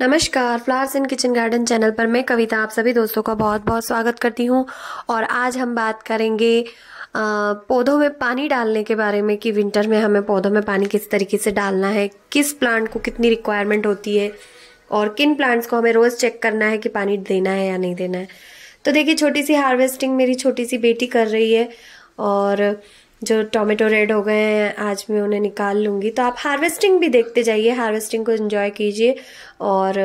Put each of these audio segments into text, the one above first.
नमस्कार flowers in kitchen garden channel पर मैं कविता आप सभी दोस्तों का बहुत बहुत स्वागत करती हूँ और आज हम बात करेंगे पौधों में पानी डालने के बारे में कि विंटर में हमें पौधों में पानी किस तरीके से डालना है किस प्लांट को कितनी रिक्वायरमेंट होती है और किन प्लांट्स को हमें रोज़ चेक करना है कि पानी देना है या नहीं देना है तो देखिए छोटी सी हार्वेस्टिंग मेरी छोटी सी बेटी कर रही है और जो टोमेटो रेड हो गए हैं आज मैं उन्हें निकाल लूँगी तो आप हार्वेस्टिंग भी देखते जाइए हार्वेस्टिंग को इन्जॉय कीजिए और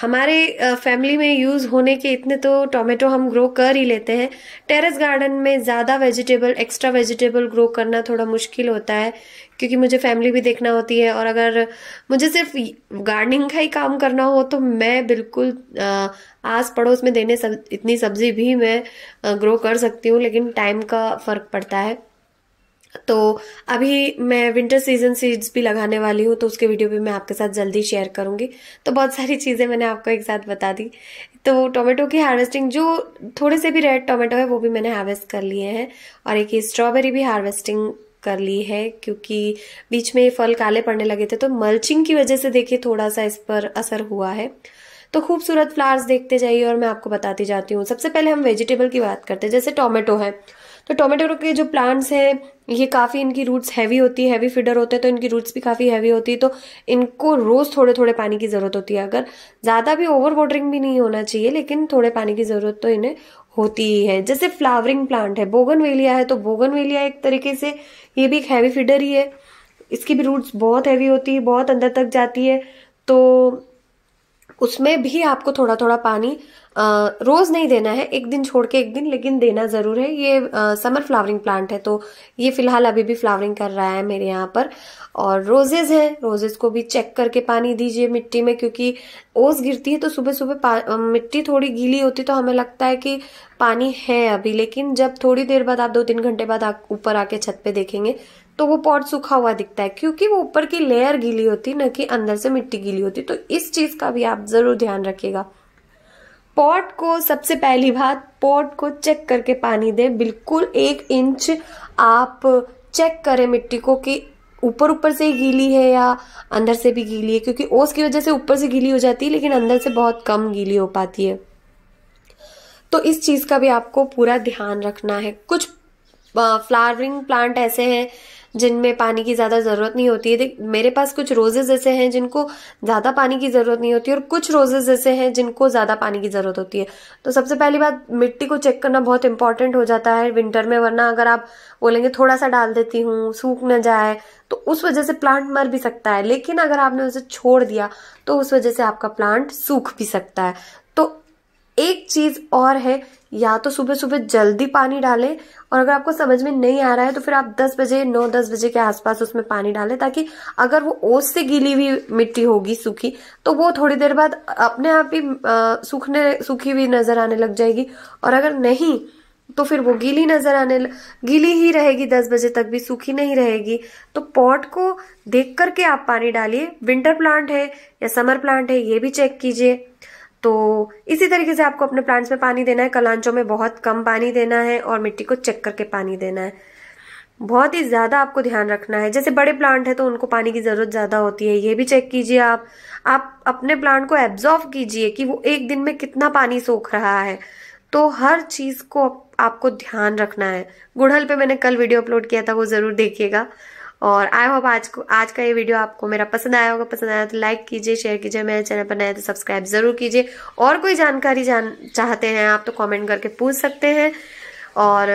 हमारे फैमिली में यूज़ होने के इतने तो टोमेटो हम ग्रो कर ही लेते हैं टेरेस गार्डन में ज़्यादा वेजिटेबल एक्स्ट्रा वेजिटेबल ग्रो करना थोड़ा मुश्किल होता है क्योंकि मुझे फैमिली भी देखना होती है और अगर मुझे सिर्फ गार्डनिंग का ही काम करना हो तो मैं बिल्कुल आस पड़ोस में देने सब इतनी सब्जी भी मैं ग्रो कर सकती हूँ लेकिन टाइम का फ़र्क पड़ता है तो अभी मैं विंटर सीजन सीड्स भी लगाने वाली हूँ तो उसके वीडियो भी मैं आपके साथ जल्दी शेयर करूँगी तो बहुत सारी चीज़ें मैंने आपको एक साथ बता दी तो टोमेटो की हार्वेस्टिंग जो थोड़े से भी रेड टोमेटो है वो भी मैंने हार्वेस्ट कर लिए हैं और एक स्ट्रॉबेरी भी हार्वेस्टिंग कर ली है क्योंकि बीच में ये फल काले पड़ने लगे थे तो मल्चिंग की वजह से देखिए थोड़ा सा इस पर असर हुआ है तो खूबसूरत फ्लावर्स देखते जाइए और मैं आपको बताती जाती हूँ सबसे पहले हम वेजिटेबल की बात करते हैं जैसे टोमेटो है तो टोमेटो के जो प्लांट्स हैं ये काफ़ी इनकी रूट्स हैवी होती है हैवी फीडर होते हैं तो इनकी रूट्स भी काफ़ी हैवी होती है तो इनको रोज़ थोड़े थोड़े पानी की ज़रूरत होती है अगर ज़्यादा भी ओवर वाटरिंग भी नहीं होना चाहिए लेकिन थोड़े पानी की ज़रूरत तो इन्हें होती ही है जैसे फ्लावरिंग प्लांट है बोगन है तो बोगन एक तरीके से ये भी एक हैवी फीडर ही है इसकी भी रूट्स बहुत हैवी होती है बहुत अंदर तक जाती है तो उसमें भी आपको थोड़ा थोड़ा पानी रोज नहीं देना है एक दिन छोड़ के एक दिन लेकिन देना जरूर है ये आ, समर फ्लावरिंग प्लांट है तो ये फिलहाल अभी भी फ्लावरिंग कर रहा है मेरे यहाँ पर और रोजेज हैं रोजेज को भी चेक करके पानी दीजिए मिट्टी में क्योंकि ओस गिरती है तो सुबह सुबह मिट्टी थोड़ी गीली होती तो हमें लगता है कि पानी है अभी लेकिन जब थोड़ी देर बाद आप दो तीन घंटे बाद ऊपर आके छत पे देखेंगे तो वो पॉट सूखा हुआ दिखता है क्योंकि वो ऊपर की लेयर गीली होती न कि अंदर से मिट्टी गीली होती तो इस चीज का भी आप जरूर ध्यान रखिएगा पॉट को सबसे पहली बात पॉट को चेक करके पानी दें बिल्कुल एक इंच आप चेक करें मिट्टी को कि ऊपर ऊपर से ही गीली है या अंदर से भी गीली है क्योंकि ओस की वजह से ऊपर से गीली हो जाती है लेकिन अंदर से बहुत कम गीली हो पाती है तो इस चीज़ का भी आपको पूरा ध्यान रखना है कुछ फ्लावरिंग प्लांट ऐसे हैं जिनमें पानी की ज़्यादा ज़रूरत नहीं होती है देख मेरे पास कुछ रोजेज़ ऐसे हैं जिनको ज़्यादा पानी की ज़रूरत नहीं होती और कुछ रोजेज़ ऐसे हैं जिनको ज़्यादा पानी की ज़रूरत होती है तो सबसे पहली बात मिट्टी को चेक करना बहुत इंपॉर्टेंट हो जाता है विंटर में वरना अगर आप बोलेंगे थोड़ा सा डाल देती हूँ सूख न जाए तो उस वजह से प्लांट मर भी सकता है लेकिन अगर आपने उसे छोड़ दिया तो उस वजह से आपका प्लांट सूख भी सकता है एक चीज और है या तो सुबह सुबह जल्दी पानी डालें और अगर आपको समझ में नहीं आ रहा है तो फिर आप 10 बजे 9 10 बजे के आसपास उसमें पानी डालें ताकि अगर वो ओस से गीली हुई मिट्टी होगी सूखी तो वो थोड़ी देर बाद अपने आप ही सूखने सूखी हुई नजर आने लग जाएगी और अगर नहीं तो फिर वो गीली नजर आने गीली ही रहेगी दस बजे तक भी सूखी नहीं रहेगी तो पॉट को देख करके आप पानी डालिए विंटर प्लांट है या समर प्लांट है ये भी चेक कीजिए तो इसी तरीके से आपको अपने प्लांट्स में पानी देना है कलांचों में बहुत कम पानी देना है और मिट्टी को चेक करके पानी देना है बहुत ही ज़्यादा आपको ध्यान रखना है जैसे बड़े प्लांट है तो उनको पानी की ज़रूरत ज़्यादा होती है ये भी चेक कीजिए आप आप अपने प्लांट को एब्जॉर्व कीजिए कि वो एक दिन में कितना पानी सोख रहा है तो हर चीज़ को आपको ध्यान रखना है गुड़हल पे मैंने कल वीडियो अपलोड किया था वो ज़रूर देखिएगा और आई होप आज को आज का ये वीडियो आपको मेरा पसंद आया होगा पसंद आया तो लाइक कीजिए शेयर कीजिए मेरे चैनल पर नए तो सब्सक्राइब जरूर कीजिए और कोई जानकारी जान चाहते हैं आप तो कमेंट करके पूछ सकते हैं और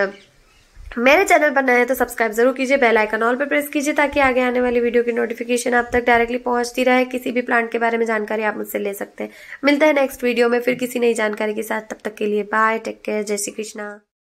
मेरे चैनल पर नए तो सब्सक्राइब जरूर कीजिए बेल आइकन ऑल पर प्रेस कीजिए ताकि आगे आने वाली वीडियो की नोटिफिकेशन आप तक डायरेक्टली पहुंचती रहे किसी भी प्लांट के बारे में जानकारी आप मुझसे ले सकते हैं मिलते हैं नेक्स्ट वीडियो में फिर किसी नई जानकारी के साथ तब तक के लिए बाय टेक केयर जय श्री कृष्णा